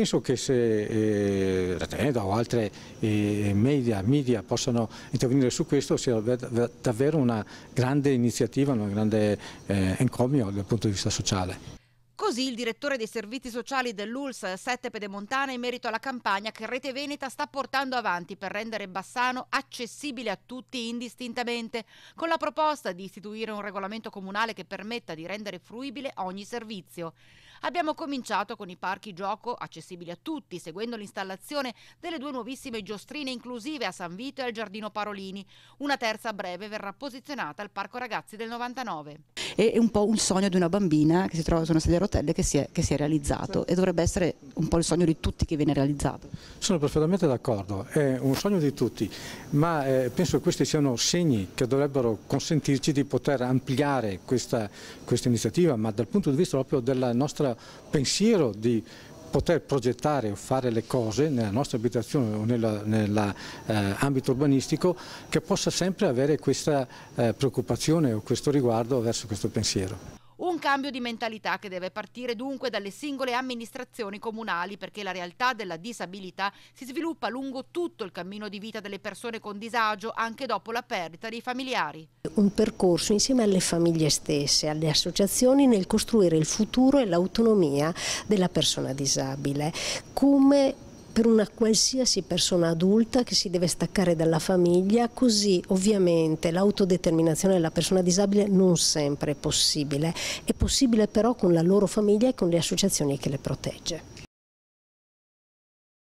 Penso che se eh, la o altri eh, media, media, possano intervenire su questo sia davvero una grande iniziativa, un grande eh, encomio dal punto di vista sociale. Così il direttore dei servizi sociali dell'ULS 7 Pedemontana in merito alla campagna che Rete Veneta sta portando avanti per rendere Bassano accessibile a tutti indistintamente, con la proposta di istituire un regolamento comunale che permetta di rendere fruibile ogni servizio. Abbiamo cominciato con i parchi gioco accessibili a tutti, seguendo l'installazione delle due nuovissime giostrine inclusive a San Vito e al Giardino Parolini. Una terza breve verrà posizionata al Parco Ragazzi del 99 e un po' un sogno di una bambina che si trova su una sedia a rotelle che si è, che si è realizzato e dovrebbe essere un po' il sogno di tutti che viene realizzato. Sono perfettamente d'accordo, è un sogno di tutti, ma eh, penso che questi siano segni che dovrebbero consentirci di poter ampliare questa, questa iniziativa, ma dal punto di vista proprio del nostro pensiero di poter progettare o fare le cose nella nostra abitazione o nell'ambito eh, urbanistico che possa sempre avere questa eh, preoccupazione o questo riguardo verso questo pensiero cambio di mentalità che deve partire dunque dalle singole amministrazioni comunali perché la realtà della disabilità si sviluppa lungo tutto il cammino di vita delle persone con disagio anche dopo la perdita dei familiari. Un percorso insieme alle famiglie stesse, alle associazioni nel costruire il futuro e l'autonomia della persona disabile. Come per una qualsiasi persona adulta che si deve staccare dalla famiglia, così ovviamente l'autodeterminazione della persona disabile non sempre è possibile, è possibile però con la loro famiglia e con le associazioni che le protegge.